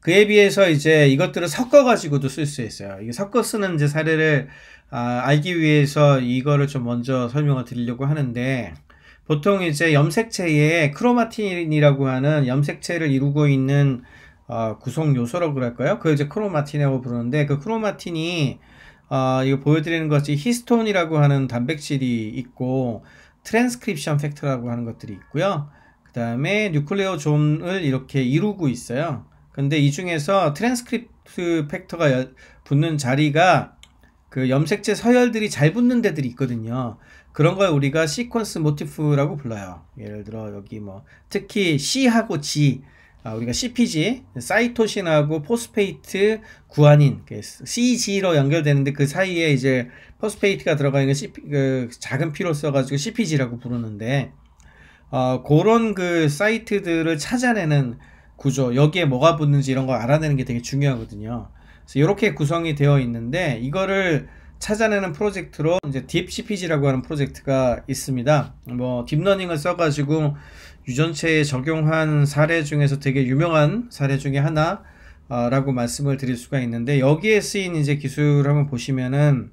그에 비해서 이제 이것들을 섞어 가지고도 쓸 수 있어요. 이게 섞어 쓰는 이제 사례를 아, 알기 위해서 이거를 좀 먼저 설명을 드리려고 하는데 보통 이제 염색체에 크로마틴이라고 하는 염색체를 이루고 있는 어, 구성 요소라고 그럴까요? 그 이제 크로마틴이라고 부르는데 그 크로마틴이 어, 이거 보여드리는 것이 히스톤이라고 하는 단백질이 있고 트랜스크립션 팩터라고 하는 것들이 있고요. 그 다음에 뉴클레오존을 이렇게 이루고 있어요. 근데 이 중에서 트랜스크립트 팩터가 여, 붙는 자리가 그 염색체 서열들이 잘 붙는 데들이 있거든요. 그런 걸 우리가 시퀀스 모티프라고 불러요. 예를 들어 여기 뭐 특히 C하고 G 아, 우리가 CPG, 사이토신하고 포스페이트, 구안인 그 CG로 연결되는데 그 사이에 이제 포스페이트가 들어가 있는 CP, 그 작은 피로 써가지고 CPG라고 부르는데, 어, 그런 그 사이트들을 찾아내는 구조 여기에 뭐가 붙는지 이런 걸 알아내는 게 되게 중요하거든요. 그래서 이렇게 구성이 되어 있는데 이거를 찾아내는 프로젝트로 이제 딥 CPG라고 하는 프로젝트가 있습니다. 뭐 딥러닝을 써가지고 유전체에 적용한 사례 중에서 되게 유명한 사례 중에 하나. 아, 라고 말씀을 드릴 수가 있는데 여기에 쓰인 이제 기술을 한번 보시면은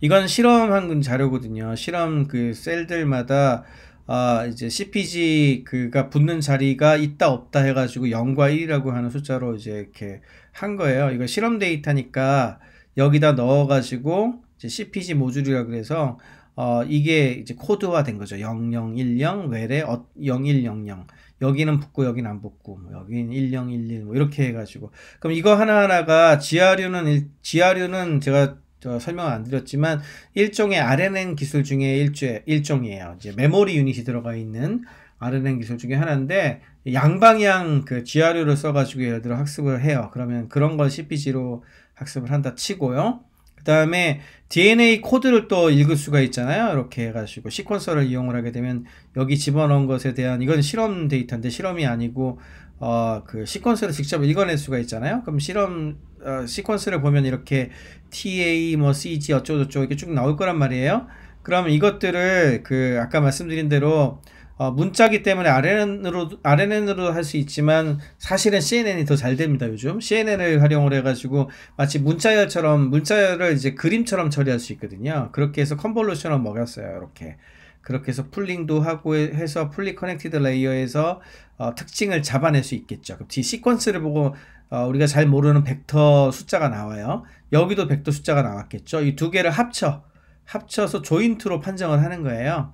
이건 실험한 자료거든요. 실험 그 셀들마다 아, 이제 CPG 그가 붙는 자리가 있다 없다 해가지고 0과 1이라고 하는 숫자로 이제 이렇게 한 거예요. 이거 실험 데이터니까 여기다 넣어가지고 이제 CPG 모듈이라 그래서 어, 이게 이제 코드화 된 거죠. 0010 외래 어, 0100 여기는 붙고 여기는 안 붙고 뭐 여기는 1011뭐 이렇게 해가지고 그럼 이거 하나하나가 지하류는 지하류는 제가 저 설명은 안 드렸지만 일종의 RNN 기술 중에 일종의 일종이에요. 이제 메모리 유닛이 들어가 있는 RNN 기술 중에 하나인데 양방향 그 GRU를 써가지고 예를 들어 학습을 해요. 그러면 그런 걸 CPG로 학습을 한다 치고요. 그 다음에 DNA 코드를 또 읽을 수가 있잖아요. 이렇게 해가지고 시퀀서를 이용을 하게 되면 여기 집어넣은 것에 대한 이건 실험 데이터인데 실험이 아니고 어, 그 시퀀스를 직접 읽어낼 수가 있잖아요. 그럼 실험 어, 시퀀스를 보면 이렇게 TA 뭐 CG 어쩌고저쩌고 이렇게 쭉 나올 거란 말이에요. 그럼 이것들을 그 아까 말씀드린 대로 어, 문자기 때문에 RNN으로 RNN으로 할 수 있지만 사실은 CNN이 더 잘 됩니다 요즘 CNN을 활용을 해가지고 마치 문자열처럼 문자열을 이제 그림처럼 처리할 수 있거든요 그렇게 해서 컨볼루션을 먹였어요 이렇게 그렇게 해서 풀링도 하고 해서 풀리 커넥티드 레이어에서 어, 특징을 잡아낼 수 있겠죠 그뒤 시퀀스를 보고 어, 우리가 잘 모르는 벡터 숫자가 나와요 여기도 벡터 숫자가 나왔겠죠 이 두 개를 합쳐 합쳐서 조인트로 판정을 하는 거예요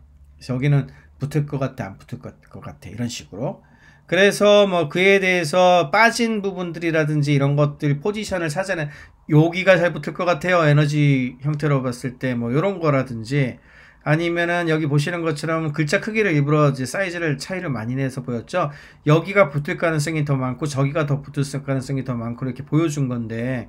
여기는 붙을 것 같아, 안 붙을 것, 같아. 이런 식으로. 그래서 뭐 그에 대해서 빠진 부분들이라든지 이런 것들 포지션을 찾아내 여기가 잘 붙을 것 같아요 에너지 형태로 봤을 때 뭐 이런 거라든지 아니면은 여기 보시는 것처럼 글자 크기를 일부러 이제 사이즈를 차이를 많이 내서 보였죠 여기가 붙을 가능성이 더 많고 저기가 더 붙을 가능성이 더 많고 이렇게 보여준 건데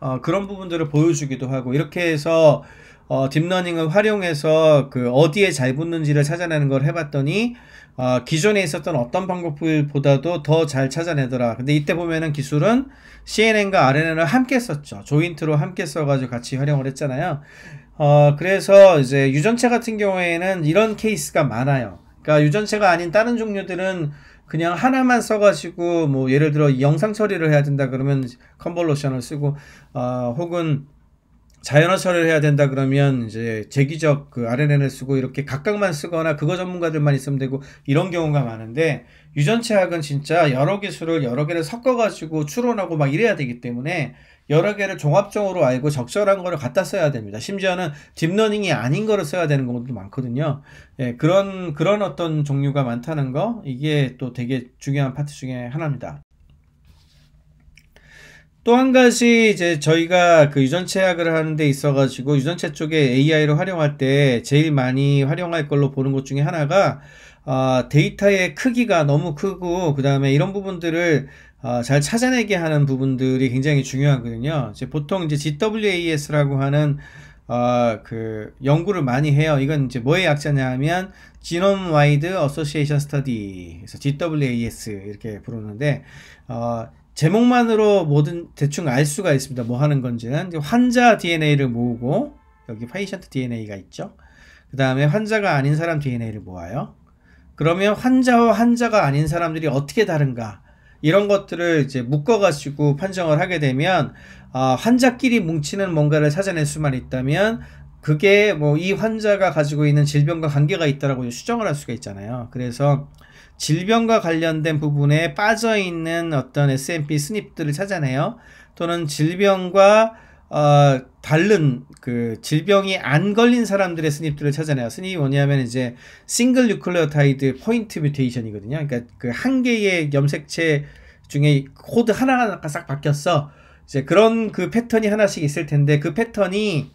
어, 그런 부분들을 보여주기도 하고 이렇게 해서 어, 딥러닝을 활용해서 그 어디에 잘 붙는지를 찾아내는 걸 해봤더니 어, 기존에 있었던 어떤 방법보다도 더 잘 찾아내더라. 근데 이때 보면은 기술은 CNN과 RNN을 함께 썼죠. 조인트로 함께 써가지고 같이 활용을 했잖아요. 어, 그래서 이제 유전체 같은 경우에는 이런 케이스가 많아요. 그러니까 유전체가 아닌 다른 종류들은 그냥 하나만 써가지고 뭐 예를 들어 영상 처리를 해야 된다 그러면 컨볼로션을 쓰고 어, 혹은 자연어 처리를 해야 된다 그러면 이제 재기적 그 RNN을 쓰고 이렇게 각각만 쓰거나 그거 전문가들만 있으면 되고 이런 경우가 많은데 유전체학은 진짜 여러 기술을 여러 개를 섞어가지고 추론하고 막 이래야 되기 때문에 여러 개를 종합적으로 알고 적절한 거를 갖다 써야 됩니다. 심지어는 딥러닝이 아닌 거를 써야 되는 경우도 많거든요. 예, 그런 그런 어떤 종류가 많다는 거 이게 또 되게 중요한 파트 중에 하나입니다. 또한 가지 이제 저희가 그 유전체 학을 하는 데 있어 가지고 유전체 쪽에 a i 를 활용할 때 제일 많이 활용할 걸로 보는 것 중에 하나가 아, 데이터의 크기가 너무 크고 그 다음에 이런 부분들을 아, 잘 찾아내게 하는 부분들이 굉장히 중요하거든요. 이제 보통 이제 GWAS라고 하는 아, 그 연구를 많이 해요. 이건 이제 뭐의 약자냐 하면 Genome Wide Association Study, 그래서 GWAS 이렇게 부르는데 어, 제목만으로 모든 대충 알 수가 있습니다. 뭐 하는 건지는 환자 DNA를 모으고 여기 파이션트 DNA가 있죠. 그 다음에 환자가 아닌 사람 DNA를 모아요. 그러면 환자와 환자가 아닌 사람들이 어떻게 다른가 이런 것들을 이제 묶어가지고 판정을 하게 되면 아, 환자끼리 뭉치는 뭔가를 찾아낼 수만 있다면 그게 뭐 이 환자가 가지고 있는 질병과 관계가 있다라고 수정을 할 수가 있잖아요. 그래서 질병과 관련된 부분에 빠져 있는 어떤 S&P 스닙들을 찾아내요. 또는 질병과 어, 다른 그 질병이 안 걸린 사람들의 스닙들을 찾아내요. 스닙이 뭐냐면 이제 싱글 뉴클레오타이드 포인트 뮤테이션이거든요. 그러니까 그 한 개의 염색체 중에 코드 하나가 싹 바뀌었어. 이제 그런 그 패턴이 하나씩 있을 텐데 그 패턴이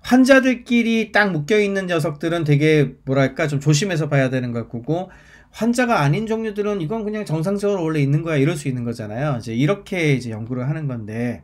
환자들끼리 딱 묶여 있는 녀석들은 되게 뭐랄까 좀 조심해서 봐야 되는 것 같고 환자가 아닌 종류들은 이건 그냥 정상적으로 원래 있는 거야 이럴 수 있는 거잖아요. 이제 이렇게 이제 연구를 하는 건데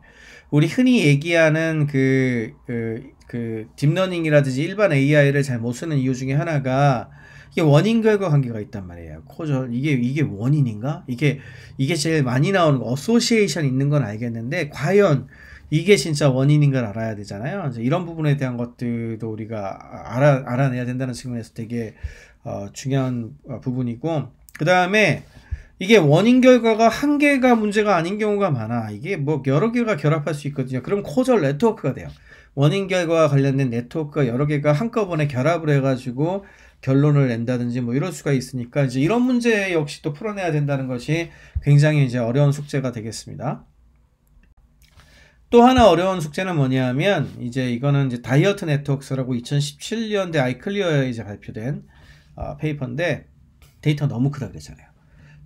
우리 흔히 얘기하는 그, 그, 그 딥러닝이라든지 일반 AI를 잘 못 쓰는 이유 중에 하나가 이게 원인 결과 관계가 있단 말이에요. 코저 이게 이게 원인인가? 이게 이게 제일 많이 나오는 거 어소시에이션 있는 건 알겠는데 과연 이게 진짜 원인인 걸 알아야 되잖아요. 이제 이런 부분에 대한 것들도 우리가 알아, 알아내야 된다는 측면에서 되게 어, 중요한 어, 부분이고, 그 다음에 이게 원인 결과가 한 개가 문제가 아닌 경우가 많아. 이게 뭐 여러 개가 결합할 수 있거든요. 그럼 코절 네트워크가 돼요. 원인 결과와 관련된 네트워크가 여러 개가 한꺼번에 결합을 해가지고 결론을 낸다든지 뭐 이럴 수가 있으니까 이제 이런 문제 역시 또 풀어내야 된다는 것이 굉장히 이제 어려운 숙제가 되겠습니다. 또 하나 어려운 숙제는 뭐냐면 이제 이거는 이제 다이어트 네트워크라고 2017년대 아이클리어에 이제 발표된 어, 페이퍼인데 데이터 너무 크다 그랬잖아요.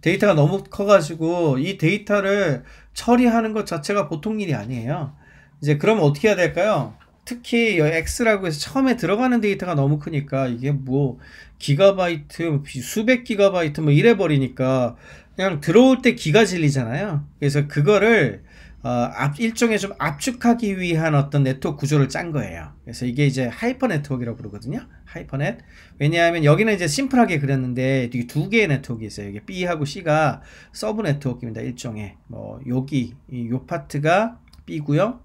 데이터가 너무 커가지고 이 데이터를 처리하는 것 자체가 보통 일이 아니에요. 이제 그럼 어떻게 해야 될까요? 특히 X라고 해서 처음에 들어가는 데이터가 너무 크니까 이게 뭐 기가바이트, 뭐 수백 기가바이트 뭐 이래 버리니까 그냥 들어올 때 기가 질리잖아요. 그래서 그거를 어, 일종의 좀 압축하기 위한 어떤 네트워크 구조를 짠 거예요. 그래서 이게 이제 하이퍼 네트워크라고 그러거든요 하이퍼넷. 왜냐하면 여기는 이제 심플하게 그렸는데 이게 두 개의 네트워크 있어요. 이게 B하고 C가 서브 네트워크입니다. 일종의 뭐 여기 이 요 파트가 B고요.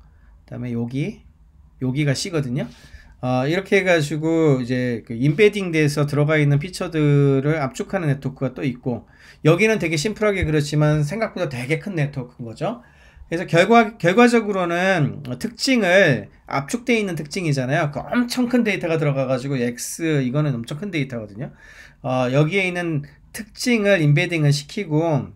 그다음에 여기 여기가 C거든요. 어, 이렇게 해가지고 이제 그 인베딩 돼서 들어가 있는 피처들을 압축하는 네트워크가 또 있고 여기는 되게 심플하게 그렇지만 생각보다 되게 큰 네트워크인 거죠. 그래서 결과, 결과적으로는 특징을 압축되어 있는 특징이잖아요. 그 엄청 큰 데이터가 들어가가지고 X 이거는 엄청 큰 데이터거든요. 어, 여기에 있는 특징을 인베딩을 시키고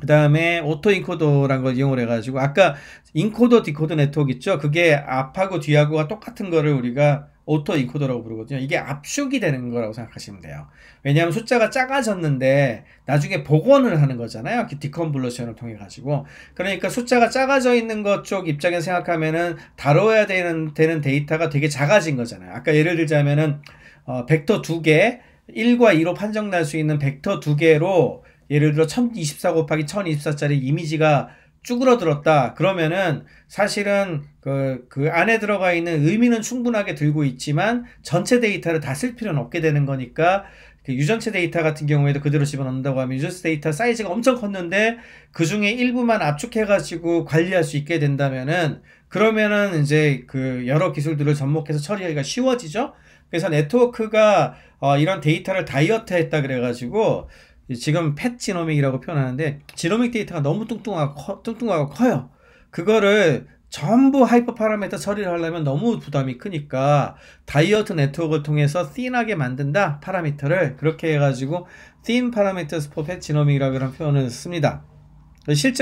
그 다음에 오토 인코더라는 걸 이용을 해가지고 아까 인코더 디코더 네트워크 있죠. 그게 앞하고 뒤하고가 똑같은 거를 우리가 오토 인코더라고 부르거든요. 이게 압축이 되는 거라고 생각하시면 돼요. 왜냐하면 숫자가 작아졌는데 나중에 복원을 하는 거잖아요. 그 디컨블루션을 통해 가지고. 그러니까 숫자가 작아져 있는 것 쪽 입장에서 생각하면은 다뤄야 되는, 되는 데이터가 되게 작아진 거잖아요. 아까 예를 들자면은 어, 벡터 두 개, 1과 2로 판정날 수 있는 벡터 두 개로 예를 들어 1024 곱하기 1024짜리 이미지가 쭈그러들었다. 그러면은 사실은 그, 그 안에 들어가 있는 의미는 충분하게 들고 있지만 전체 데이터를 다 쓸 필요는 없게 되는 거니까 그 유전체 데이터 같은 경우에도 그대로 집어넣는다고 하면 유전체 데이터 사이즈가 엄청 컸는데 그 중에 일부만 압축해가지고 관리할 수 있게 된다면은 그러면은 이제 그 여러 기술들을 접목해서 처리하기가 쉬워지죠? 그래서 네트워크가 어, 이런 데이터를 다이어트 했다 그래가지고 지금 팻 지노믹이라고 표현하는데 지노믹 데이터가 너무 뚱뚱하고, 커, 뚱뚱하고 커요. 그거를 전부 하이퍼 파라메터 처리를 하려면 너무 부담이 크니까 다이어트 네트워크를 통해서 씬하게 만든다 파라미터를 그렇게 해가지고 씬파라 n 터 스포 팻지노믹이라고 그런 표현을 씁니다.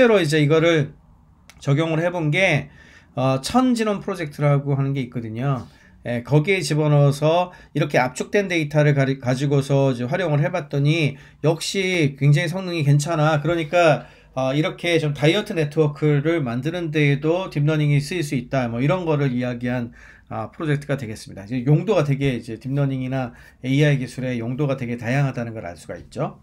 실제로 이제 이거를 적용을 해 본 게 어, 천지놈 프로젝트라고 하는 게 있거든요. 예, 거기에 집어넣어서 이렇게 압축된 데이터를 가지고서 활용을 해봤더니 역시 굉장히 성능이 괜찮아. 그러니까 어, 이렇게 좀 다이어트 네트워크를 만드는 데에도 딥러닝이 쓰일 수 있다. 뭐 이런 거를 이야기한 아, 프로젝트가 되겠습니다. 이제 용도가 되게 이제 딥러닝이나 AI 기술의 용도가 되게 다양하다는 걸 알 수가 있죠.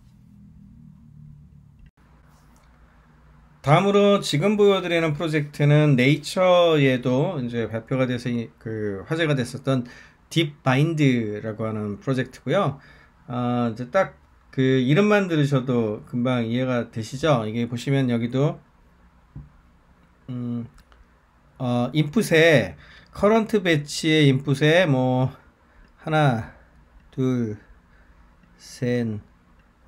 다음으로 지금 보여드리는 프로젝트는 네이처에도 이제 발표가 돼서 그 화제가 됐었던 딥바인드라고 하는 프로젝트고요. 아, 이제 딱 그 이름만 들으셔도 금방 이해가 되시죠? 이게 보시면 여기도 음, 어, 인풋에 커런트 배치의 인풋에 뭐 하나, 둘, 셋,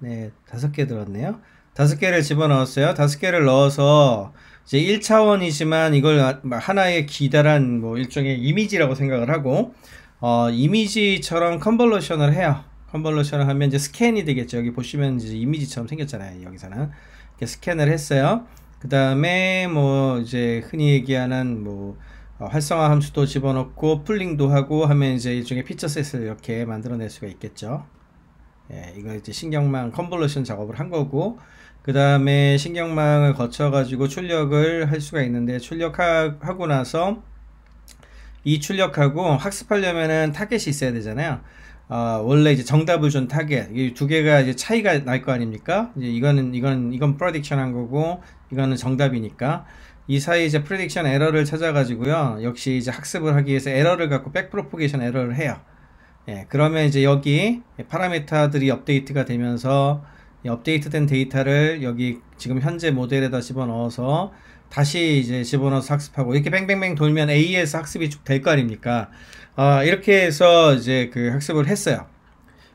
넷, 다섯 개 들었네요. 다섯 개를 집어넣었어요. 다섯 개를 넣어서 이제 1차원이지만 이걸 하나의 기다란 뭐 일종의 이미지라고 생각을 하고 어, 이미지처럼 컨벌루션을 해요. 컨벌루션을 하면 이제 스캔이 되겠죠. 여기 보시면 이제 이미지처럼 생겼잖아요. 여기서는 이렇게 스캔을 했어요. 그 다음에 뭐 이제 흔히 얘기하는 뭐 어, 활성화 함수도 집어넣고 풀링도 하고 하면 이제 일종의 피처셋을 이렇게 만들어낼 수가 있겠죠. 예, 이거 이제 신경망 컨볼루션 작업을 한 거고 그 다음에 신경망을 거쳐가지고 출력을 할 수가 있는데 출력하고 나서 이 출력하고 학습하려면은 타겟이 있어야 되잖아요. 어, 원래 이제 정답을 준 타겟 이 두 개가 이제 차이가 날 거 아닙니까? 이제 이거는 이건 이건 프로딕션한 거고 이거는 정답이니까 이 사이 이제 프레딕션 에러를 찾아가지고요. 역시 이제 학습을 하기 위해서 에러를 갖고 백프로포게이션 에러를 해요. 예, 그러면 이제 여기 파라미터들이 업데이트가 되면서 업데이트된 데이터를 여기 지금 현재 모델에다 집어넣어서 다시 이제 집어넣어서 학습하고 이렇게 뱅뱅뱅 돌면 a e s 학습이 쭉 될 거 아닙니까? 아, 이렇게 해서 이제 그 학습을 했어요.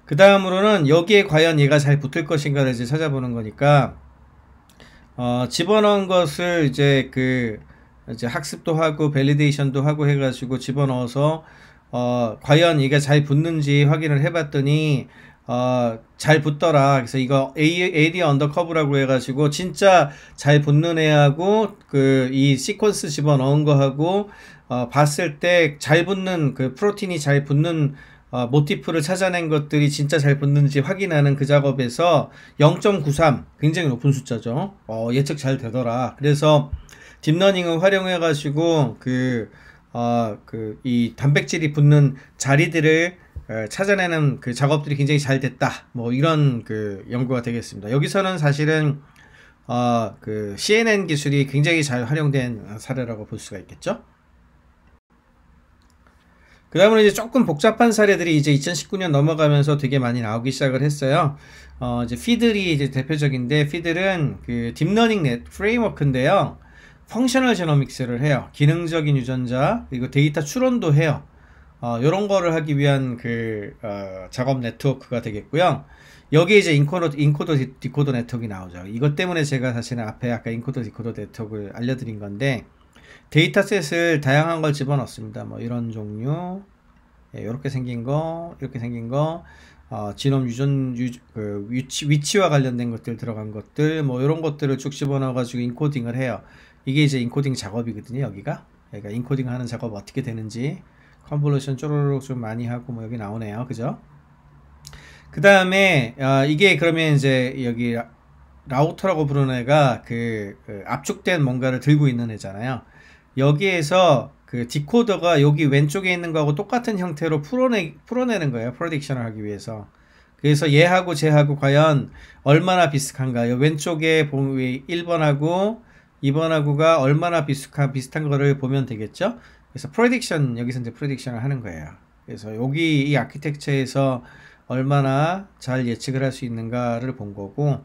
그 다음으로는 여기에 과연 얘가 잘 붙을 것인가를 이제 찾아보는 거니까 어, 집어넣은 것을 이제 그 이제 학습도 하고 밸리데이션도 하고 해가지고 집어넣어서 어, 과연 이게 잘 붙는지 확인을 해봤더니 어, 잘 붙더라. 그래서 이거 AD 언더커브라고 해가지고 진짜 잘 붙는 애하고 그 이 시퀀스 집어 넣은 거하고 어, 봤을 때 잘 붙는 그 프로틴이 잘 붙는 어, 모티프를 찾아낸 것들이 진짜 잘 붙는지 확인하는 그 작업에서 0.93 굉장히 높은 숫자죠. 어, 예측 잘 되더라. 그래서 딥러닝을 활용해가지고 그 어, 그이 단백질이 붙는 자리들을 어, 찾아내는 그 작업들이 굉장히 잘 됐다. 뭐 이런 그 연구가 되겠습니다. 여기서는 사실은 어, 그 CNN 기술이 굉장히 잘 활용된 사례라고 볼 수가 있겠죠. 그 다음으로 이제 조금 복잡한 사례들이 이제 2019년 넘어가면서 되게 많이 나오기 시작을 했어요. 어, 이제 피들이 이제 대표적인데, 피들은 그 딥러닝 넷 프레임워크인데요. 펑셔널 제노믹스를 해요. 기능적인 유전자 그리고 데이터 추론도 해요. 어, 이런 거를 하기 위한 그 어, 작업 네트워크가 되겠고요. 여기에 이제 인코더, 인코더 디코더 네트워크가 나오죠. 이것 때문에 제가 사실은 앞에 아까 인코더 디코더 네트워크를 알려드린 건데 데이터셋을 다양한 걸 집어넣습니다. 뭐 이런 종류, 이렇게 예, 생긴 거, 이렇게 생긴 거, 어, 지놈 유전 유, 그 위치, 위치와 관련된 것들 들어간 것들, 뭐 이런 것들을 쭉 집어넣어가지고 인코딩을 해요. 이게 이제 인코딩 작업이거든요 여기가 그러니까 인코딩 하는 작업 어떻게 되는지 컨볼루션 쪼르륵 좀 많이 하고 뭐 여기 나오네요 그죠 그 다음에 어, 이게 그러면 이제 여기 라우터라고 부르는 애가 그, 그 압축된 뭔가를 들고 있는 애잖아요 여기에서 그 디코더가 여기 왼쪽에 있는 거하고 똑같은 형태로 풀어내, 풀어내는 거예요 프로딕션을 하기 위해서 그래서 얘하고 쟤하고 과연 얼마나 비슷한가요 왼쪽에 보면 1번하고 이번하고가 얼마나 비슷한, 비슷한 거를 보면 되겠죠. 그래서 프레딕션, 여기서 이제 프레딕션을 하는 거예요. 그래서 여기 이 아키텍처에서 얼마나 잘 예측을 할 수 있는가를 본 거고,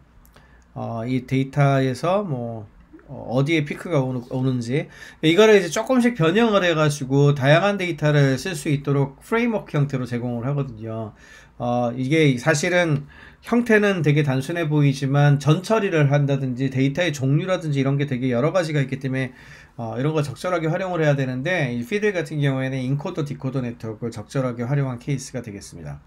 어, 이 데이터에서 뭐, 어, 어디에 피크가 오는, 지 이거를 이제 조금씩 변형을 해가지고 다양한 데이터를 쓸 수 있도록 프레임워크 형태로 제공을 하거든요. 어, 이게 사실은 형태는 되게 단순해 보이지만 전 처리를 한다든지 데이터의 종류라든지 이런 게 되게 여러 가지가 있기 때문에 어, 이런 걸 적절하게 활용을 해야 되는데 이피드 같은 경우에는 인코더 디코더 네트워크를 적절하게 활용한 케이스가 되겠습니다.